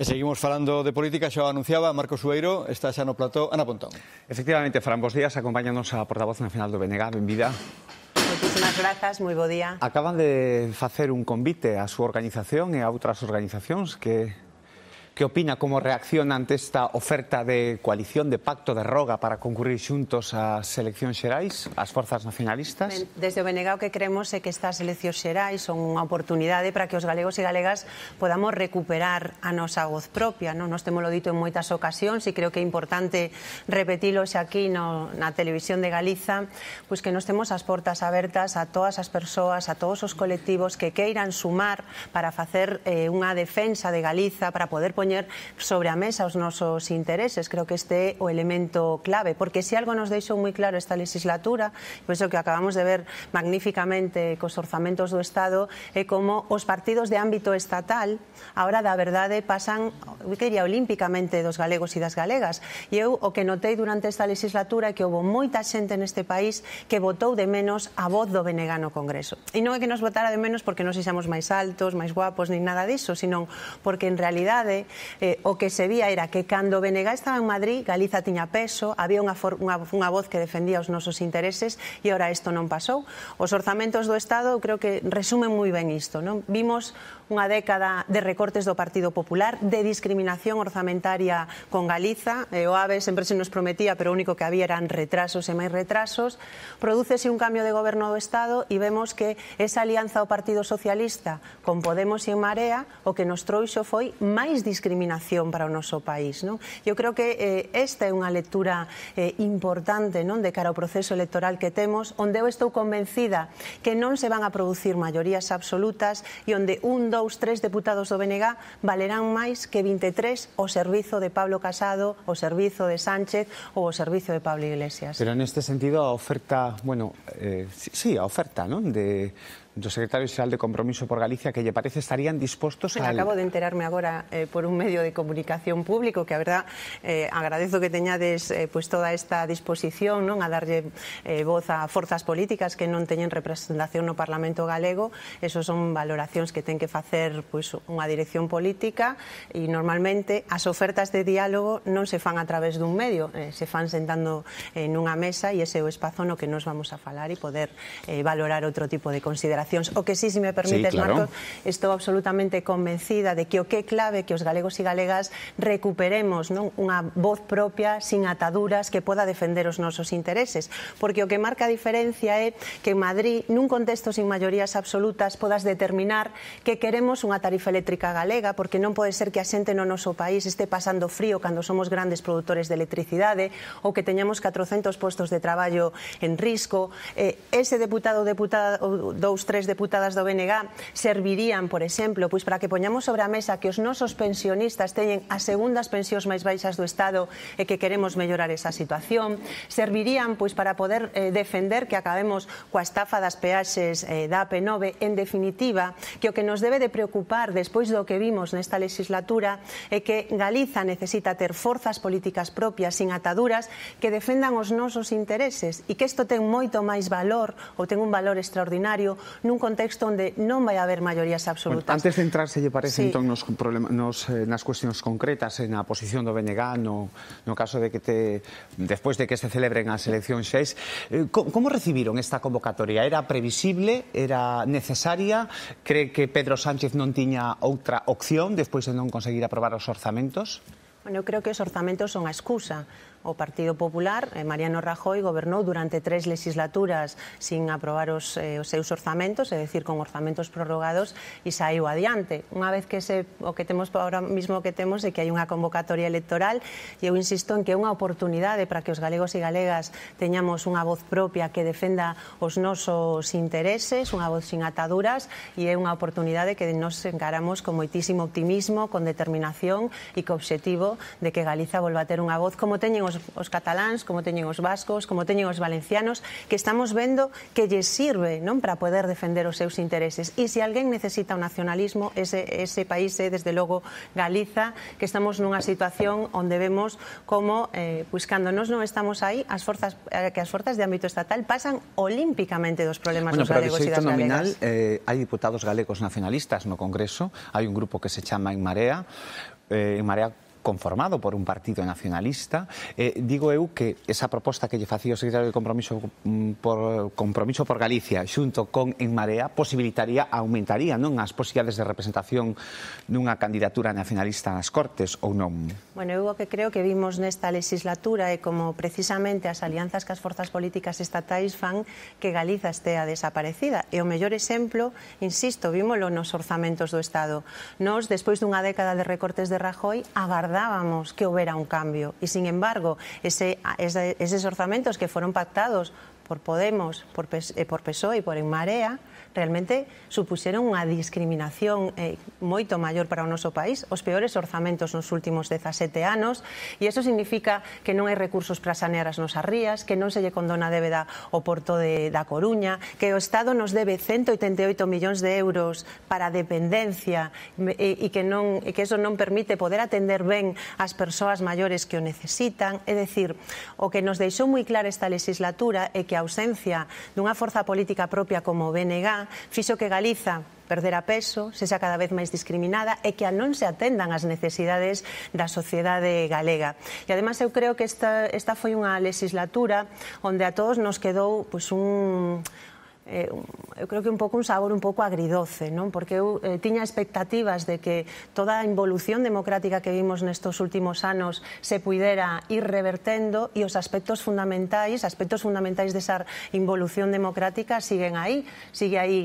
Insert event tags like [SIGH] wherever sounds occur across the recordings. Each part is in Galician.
E seguimos falando de política, xa anunciaba Marcos Sueiro, está xa no plató Ana Pontón. Efectivamente, Fran, bos días, acompáñanos a portavoz nacional do BNG, benvida. Moitísimas grazas, moi bo día. Acaban de facer un convite a súa organización e a outras organizacións que que opina como reacciona ante esta oferta de coalición de pacto de roga para concurrir xuntos ás eleccións xerais, as forzas nacionalistas? Ben, desde o Benegao que creemos é que estas eleccións xerais son unha oportunidade para que os galegos e galegas podamos recuperar a nosa voz propia. Non? Nos lo dito en moitas ocasións e creo que é importante repetilo xa aquí no, na televisión de Galiza, pois que nos temos as portas abertas a todas as persoas, a todos os colectivos que queiran sumar para facer eh, unha defensa de Galiza, para poder poñer sobre a mesa os nosos intereses. Creo que este é o elemento clave, porque se algo nos deixou moi claro esta legislatura, por iso que acabamos de ver magníficamente cos orzamentos do Estado, é como os partidos de ámbito estatal, ahora da verdade, pasan, eu quería, olímpicamente dos galegos e das galegas. E eu o que notei durante esta legislatura é que houve moita xente neste país que votou de menos a voz do no Congreso. E non é que nos votara de menos porque non seixamos máis altos, máis guapos, nin nada diso, senón porque en realidade eh, o que se vía era que cando Benegá estaba en Madrid, Galiza tiña peso, había unha, for, unha, unha voz que defendía os nosos intereses e ora isto non pasou. Os orzamentos do Estado creo que resumen moi ben isto. Non? Vimos unha década de recortes do Partido Popular, de discriminación orzamentaria con Galiza, e eh, o AVE sempre se nos prometía, pero o único que había eran retrasos e máis retrasos. Prodúcese un cambio de goberno do Estado e vemos que esa alianza ao Partido Socialista con Podemos e en Marea o que nos trouxo foi máis discriminación discriminación para o noso país. Non? Eu creo que eh, esta é unha lectura eh, importante non de cara ao proceso electoral que temos, onde eu estou convencida que non se van a producir maiorías absolutas e onde un, dous, tres deputados do BNG valerán máis que 23 o servizo de Pablo Casado, o servizo de Sánchez ou o servizo de Pablo Iglesias. Pero neste sentido a oferta, bueno, eh, sí, a oferta, non? De Secretario general de Compromiso por Galicia que, le parece, estarían dispuestos pues a... Acabo de enterarme ahora eh, por un medio de comunicación público que, a verdad, eh, agradezco que teñades eh, pues toda esta disposición a darle voz a fuerzas políticas que no teñen representación no Parlamento galego. Eso son valoraciones que ten que hacer pues, unha dirección política y, e, normalmente las ofertas de diálogo no se fan a través de un medio, se fan sentando en una mesa y e ese é o espazo no que nos vamos a falar y e poder valorar otro tipo de consideración reivindicacións. O que sí, se si me permites, sí, claro. Marcos, estou absolutamente convencida de que o que é clave que os galegos e galegas recuperemos non unha voz propia sin ataduras que poda defender os nosos intereses. Porque o que marca a diferencia é que en Madrid, nun contexto sin maiorías absolutas, podas determinar que queremos unha tarifa eléctrica galega, porque non pode ser que a xente no noso país este pasando frío cando somos grandes produtores de electricidade ou que teñamos 400 postos de traballo en risco. Eh, ese deputado, deputado, dous, tres tres deputadas do BNG servirían, por exemplo, pois para que poñamos sobre a mesa que os nosos pensionistas teñen as segundas pensións máis baixas do Estado e que queremos mellorar esa situación, servirían pois para poder eh, defender que acabemos coa estafa das peaxes eh, da AP9, en definitiva, que o que nos debe de preocupar despois do que vimos nesta legislatura é que Galiza necesita ter forzas políticas propias sin ataduras que defendan os nosos intereses e que isto ten moito máis valor ou ten un valor extraordinario nun contexto onde non vai haber maiorías absolutas. Bueno, antes de entrar, se lle parece, sí. entón, nos, problema, nos, eh, nas cuestións concretas, eh, na posición do BNG, no, no caso de que te, despois de que se celebren as eleccións xeis, eh, como recibiron esta convocatoria? Era previsible? Era necesaria? Cree que Pedro Sánchez non tiña outra opción despois de non conseguir aprobar os orzamentos? Bueno, eu creo que os orzamentos son a excusa o Partido Popular, eh, Mariano Rajoy gobernou durante tres legislaturas sin aprobar os, eh, os seus orzamentos, é dicir, con orzamentos prorrogados, e saiu adiante. Unha vez que se, o que temos ahora mismo que temos é que hai unha convocatoria electoral, e eu insisto en que é unha oportunidade para que os galegos e galegas teñamos unha voz propia que defenda os nosos intereses, unha voz sin ataduras, e é unha oportunidade que nos encaramos con moitísimo optimismo, con determinación e co obxectivo de que Galiza volva a ter unha voz como teñen os os, os cataláns, como teñen os vascos, como teñen os valencianos, que estamos vendo que lle sirve non para poder defender os seus intereses. E se alguén necesita o nacionalismo, ese, ese país é, desde logo, Galiza, que estamos nunha situación onde vemos como, eh, pois, cando nos non estamos aí, as forzas, eh, que as forzas de ámbito estatal pasan olímpicamente dos problemas bueno, dos galegos e das nominal, Eh, hai diputados galegos nacionalistas no Congreso, hai un grupo que se chama En Marea, eh, En Marea conformado por un partido nacionalista. Eh, digo eu que esa proposta que lle facía o secretario de compromiso mm, por compromiso por Galicia xunto con En Marea posibilitaría, aumentaría non as posibilidades de representación nunha candidatura nacionalista nas Cortes ou non? Bueno, eu o que creo que vimos nesta legislatura é como precisamente as alianzas que as forzas políticas estatais fan que Galiza estea desaparecida. E o mellor exemplo, insisto, vímolo nos orzamentos do Estado. Nos, despois dunha década de recortes de Rajoy, agardamos dábamos que hubiera un cambio. Y sin embargo, ese, esos orzamentos que fueron pactados por Podemos, por, PSOE eh, y por En Marea, realmente supuseron unha discriminación eh, moito maior para o noso país, os peores orzamentos nos últimos 17 anos, e eso significa que non hai recursos para sanear as nosas rías, que non se lle condona débeda ao porto de, da Coruña, que o Estado nos debe 188 millóns de euros para dependencia e, e que non e que eso non permite poder atender ben as persoas maiores que o necesitan, é dicir, o que nos deixou moi clara esta legislatura é que a ausencia dunha forza política propia como o BNG fixo que Galiza perdera peso, sexa cada vez máis discriminada e que a non se atendan as necesidades da sociedade galega. E ademais eu creo que esta, esta foi unha legislatura onde a todos nos quedou pues, pois, un, eh, eu creo que un pouco un sabor un pouco agridoce, non? Porque eu eh, tiña expectativas de que toda a involución democrática que vimos nestos últimos anos se puidera ir revertendo e os aspectos fundamentais, aspectos fundamentais desa involución democrática siguen aí, sigue aí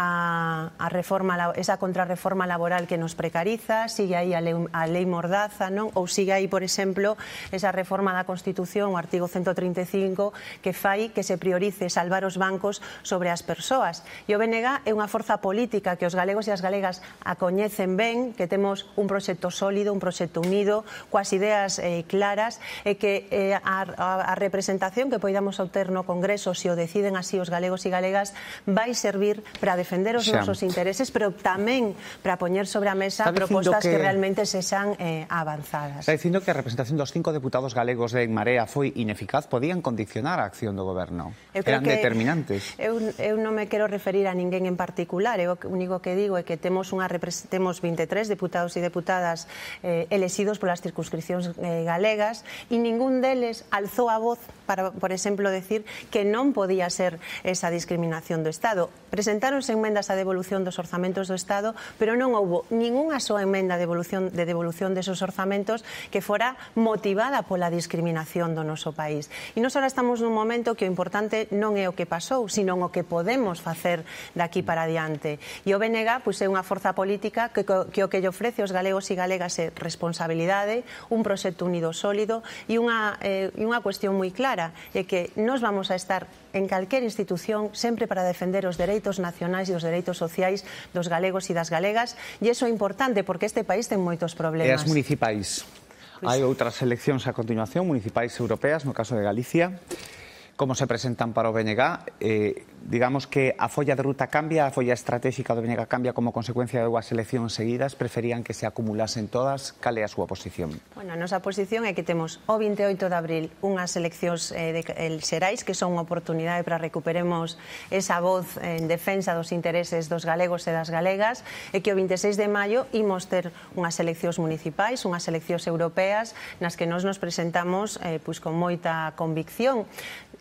a, a reforma, esa contrarreforma laboral que nos precariza, sigue aí a lei, a lei Mordaza, non? Ou sigue aí, por exemplo, esa reforma da Constitución, o artigo 135, que fai que se priorice salvar os bancos sobre as persoas. E o BNG é unha forza política que os galegos e as galegas a coñecen ben, que temos un proxecto sólido, un proxecto unido, coas ideas eh, claras, e que eh, a, a, a representación que poidamos obter no Congreso, se o deciden así os galegos e galegas, vai servir para defender defender os nosos intereses, pero tamén para poñer sobre a mesa propostas que... que realmente se xan eh, avanzadas. Está dicindo que a representación dos cinco deputados galegos de En Marea foi ineficaz, podían condicionar a acción do goberno. Eran que determinantes. Eu, eu non me quero referir a ninguén en particular, eu o único que digo é que temos unha temos 23 deputados e deputadas eh, elexidos polas circunscripcións eh, galegas e ningún deles alzou a voz para, por exemplo, decir que non podía ser esa discriminación do Estado. Presentaron emendas enmendas á devolución dos orzamentos do Estado, pero non houbo ningunha soa emenda de devolución, de devolución desos orzamentos que fora motivada pola discriminación do noso país. E nos ahora estamos nun momento que o importante non é o que pasou, sino o que podemos facer daqui para adiante. E o BNG pois, é unha forza política que, que o que lle ofrece aos galegos e galegas é responsabilidade, un proxecto unido sólido e unha, eh, unha cuestión moi clara, é que nos vamos a estar en calquer institución sempre para defender os dereitos nacionais e os dereitos sociais dos galegos e das galegas e iso é importante porque este país ten moitos problemas. E as municipais? Pois Hai outras eleccións a continuación, municipais europeas, no caso de Galicia como se presentan para o BNG. Eh, digamos que a folla de ruta cambia, a folla estratégica do BNG cambia como consecuencia de dúas eleccións seguidas. Preferían que se acumulasen todas. cale a súa posición? Bueno, a nosa posición é que temos o 28 de abril unhas eleccións eh, de el Xerais que son unha oportunidade para recuperemos esa voz en defensa dos intereses dos galegos e das galegas e que o 26 de maio imos ter unhas eleccións municipais, unhas eleccións europeas nas que nós nos presentamos eh, pois con moita convicción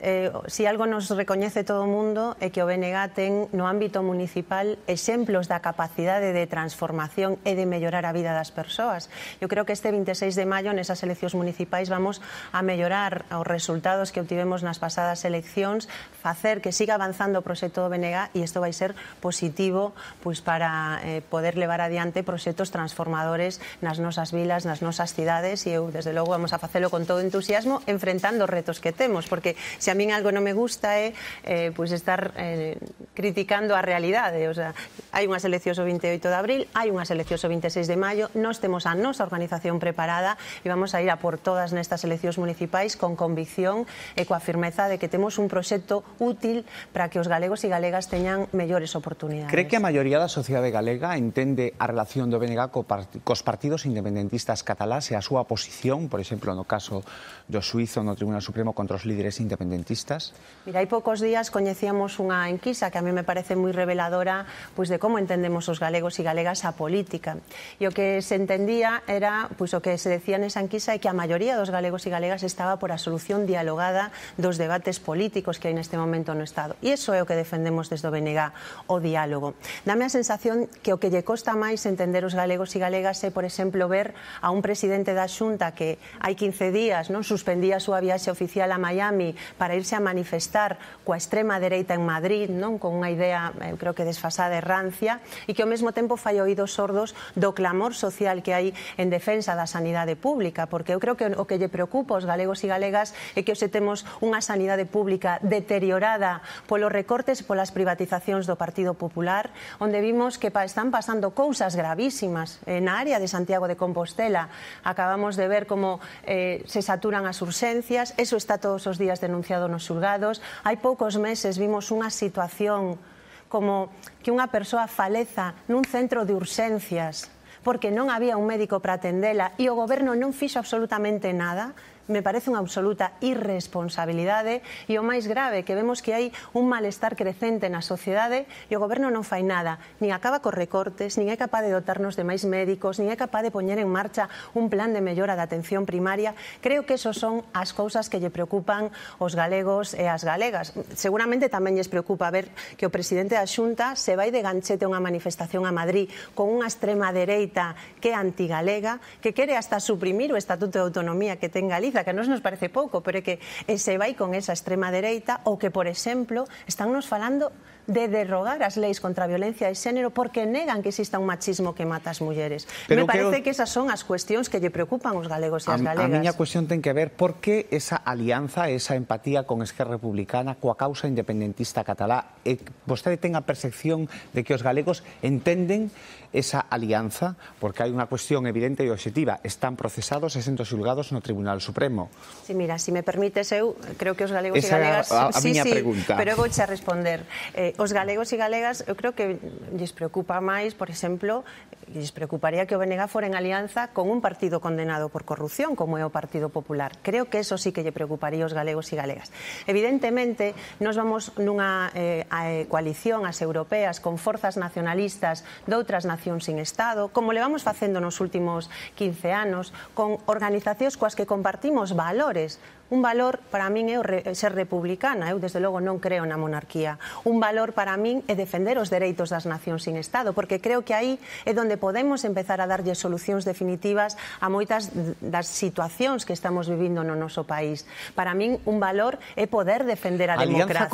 eh, si algo nos recoñece todo o mundo é que o BNG ten no ámbito municipal exemplos da capacidade de transformación e de mellorar a vida das persoas. Eu creo que este 26 de maio nesas eleccións municipais vamos a mellorar os resultados que obtivemos nas pasadas eleccións, facer que siga avanzando o proxecto do BNG e isto vai ser positivo pois para eh, poder levar adiante proxectos transformadores nas nosas vilas, nas nosas cidades e eu desde logo vamos a facelo con todo entusiasmo enfrentando os retos que temos, porque se a min algo non me gusta é eh, pois pues estar eh, criticando a realidade, o sea, hai unha selección o 28 de abril, hai unha selección o 26 de maio, nós temos a nosa organización preparada e vamos a ir a por todas nestas eleccións municipais con convicción e coa firmeza de que temos un proxecto útil para que os galegos e galegas teñan mellores oportunidades. Cree que a maioría da sociedade galega entende a relación do BNG co part cos partidos independentistas catalás e a súa posición, por exemplo, no caso do Suizo no Tribunal Supremo contra os líderes independentistas independentistas? Mira, hai poucos días coñecíamos unha enquisa que a mí me parece moi reveladora pois de como entendemos os galegos e galegas a política. E o que se entendía era, pois o que se decía nesa enquisa é que a maioría dos galegos e galegas estaba por a solución dialogada dos debates políticos que hai neste momento no Estado. E iso é o que defendemos desde o BNG, o diálogo. Dame a sensación que o que lle costa máis entender os galegos e galegas é, por exemplo, ver a un presidente da Xunta que hai 15 días non suspendía a súa viaxe oficial a Miami para para irse a manifestar coa extrema dereita en Madrid, non con unha idea, eu eh, creo que desfasada e rancia, e que ao mesmo tempo fai oídos sordos do clamor social que hai en defensa da sanidade pública, porque eu creo que o que lle preocupa aos galegos e galegas é que hoxe temos unha sanidade pública deteriorada polos recortes e polas privatizacións do Partido Popular, onde vimos que están pasando cousas gravísimas na área de Santiago de Compostela. Acabamos de ver como eh, se saturan as urxencias, eso está todos os días denunciado denunciado nos xulgados. Hai poucos meses vimos unha situación como que unha persoa faleza nun centro de urxencias porque non había un médico para atendela e o goberno non fixo absolutamente nada me parece unha absoluta irresponsabilidade e ¿eh? o máis grave que vemos que hai un malestar crecente na sociedade e ¿eh? o goberno non fai nada, nin acaba cos recortes, nin é capaz de dotarnos de máis médicos, nin é capaz de poñer en marcha un plan de mellora da atención primaria. Creo que eso son as cousas que lle preocupan os galegos e as galegas. Seguramente tamén lles preocupa ver que o presidente da Xunta se vai de ganchete a unha manifestación a Madrid con unha extrema dereita que é antigalega, que quere hasta suprimir o Estatuto de Autonomía que ten Galicia Galiza, que a nos nos parece pouco, pero é que eh, se vai con esa extrema dereita ou que, por exemplo, están nos falando de derrogar as leis contra a violencia de xénero porque negan que exista un machismo que mata as mulleres. Pero Me parece que, o... que esas son as cuestións que lle preocupan os galegos e as galegas. A, a miña cuestión ten que ver por que esa alianza, esa empatía con Esquerra Republicana coa causa independentista catalá e vostede ten a percepción de que os galegos entenden esa alianza porque hai unha cuestión evidente e objetiva. Están procesados e sendo xulgados no Tribunal Supremo. Si, sí, mira, se si me permites eu, creo que os galegos esa e galegas... Esa a, a, a sí, miña sí, pregunta. Pero vou xa responder. Eh, os galegos e galegas, eu creo que lles preocupa máis, por exemplo, lles preocuparía que o BNG fora en alianza con un partido condenado por corrupción, como é o Partido Popular. Creo que eso sí que lle preocuparía aos galegos e galegas. Evidentemente, nos vamos nunha eh, a, eh, coalición as europeas con forzas nacionalistas doutras nacións sin Estado, como levamos facendo nos últimos 15 anos, con organizacións coas que compartimos valores Un valor para min é re, ser republicana, eu desde logo non creo na monarquía. Un valor para min é defender os dereitos das nacións sin Estado, porque creo que aí é donde podemos empezar a darlle solucións definitivas a moitas das situacións que estamos vivindo no noso país. Para min un valor é poder defender a democracia,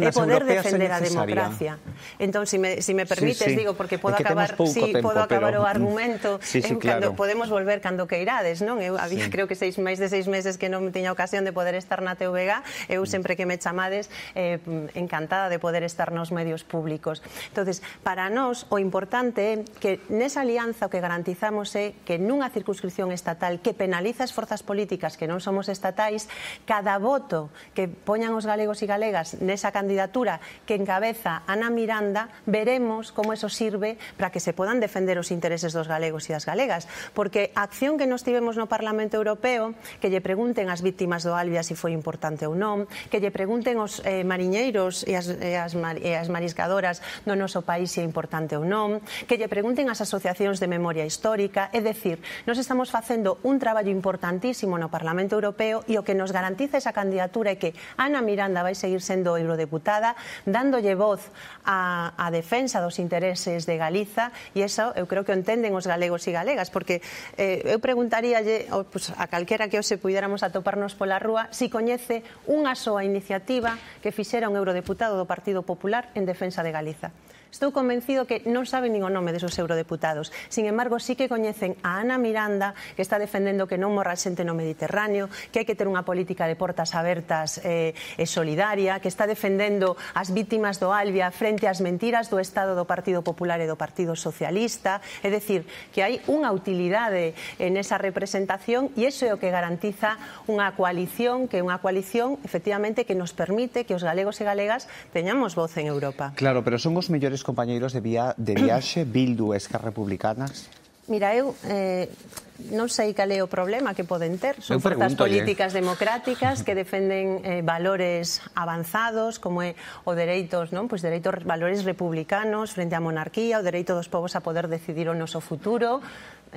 é poder defender a democracia. Entón, se si me, si me permites, sí, sí. digo, porque podo acabar, sí, tempo, podo acabar pero... o argumento, sí, sí, eu, claro. cando, podemos volver cando queirades, non? Eu había, sí. creo que seis máis de seis meses que non me teña ocasión ocasión de poder estar na TVG, eu sempre que me chamades eh, encantada de poder estar nos medios públicos. Entonces, para nós o importante é que nesa alianza o que garantizamos é que nunha circunscripción estatal que penaliza as forzas políticas que non somos estatais, cada voto que poñan os galegos e galegas nesa candidatura que encabeza Ana Miranda, veremos como eso sirve para que se podan defender os intereses dos galegos e das galegas, porque a acción que nos tivemos no Parlamento Europeo, que lle pregunten as víctimas do Albia se foi importante ou non, que lle pregunten os eh, mariñeiros e as, e, as mar, e as mariscadoras do noso país se é importante ou non, que lle pregunten as asociacións de memoria histórica, é decir, nos estamos facendo un traballo importantísimo no Parlamento Europeo e o que nos garantiza esa candidatura é que Ana Miranda vai seguir sendo eurodeputada, dándolle voz a, a defensa dos intereses de Galiza e eso eu creo que o entenden os galegos e galegas, porque eh, eu preguntaríalle pues, a calquera que os se puidéramos atoparnos pola pola rúa si coñece unha soa iniciativa que fixera un eurodeputado do Partido Popular en defensa de Galiza. Estou convencido que non saben nin o nome desos eurodeputados. Sin embargo, sí que coñecen a Ana Miranda, que está defendendo que non morra xente no Mediterráneo, que hai que ter unha política de portas abertas eh, e solidaria, que está defendendo as vítimas do Albia frente ás mentiras do Estado do Partido Popular e do Partido Socialista. É decir, que hai unha utilidade en esa representación e iso é o que garantiza unha coalición, que é unha coalición efectivamente que nos permite que os galegos e galegas teñamos voz en Europa. Claro, pero son os mellores compañeros compañeiros de, via, de viaxe, Bildu, Esquerra Republicanas? Mira, eu eh, non sei cal é o problema que poden ter. Son forzas políticas democráticas que [LAUGHS] defenden eh, valores avanzados, como é o dereitos, non? Pois dereitos valores republicanos frente á monarquía, o dereito dos povos a poder decidir o noso futuro,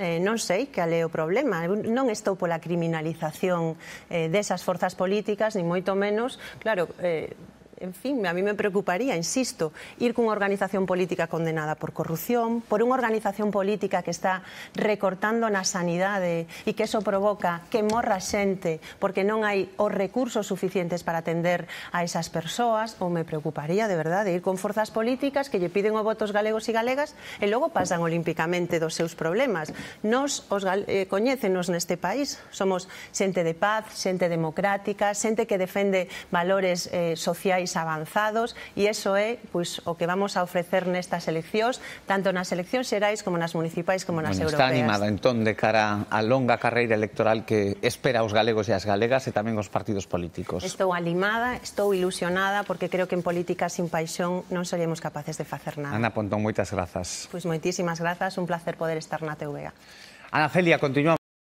eh, non sei cal é o problema. non estou pola criminalización eh, desas forzas políticas, ni moito menos. Claro, eh, en fin, a mí me preocuparía, insisto, ir cunha organización política condenada por corrupción, por unha organización política que está recortando na sanidade e que eso provoca que morra xente porque non hai os recursos suficientes para atender a esas persoas, ou me preocuparía de verdade ir con forzas políticas que lle piden o votos galegos e galegas e logo pasan olímpicamente dos seus problemas. Nos os eh, coñécenos neste país, somos xente de paz, xente democrática, xente que defende valores eh, sociais máis avanzados e eso é eh, pois, o que vamos a ofrecer nestas eleccións, tanto nas eleccións xerais como nas municipais como nas bueno, europeas. Está animada entón de cara á longa carreira electoral que espera os galegos e as galegas e tamén os partidos políticos. Estou animada, estou ilusionada porque creo que en política sin paixón non seríamos capaces de facer nada. Ana Pontón, moitas grazas. Pois moitísimas grazas, un placer poder estar na TVG. Ana Celia, continuamos.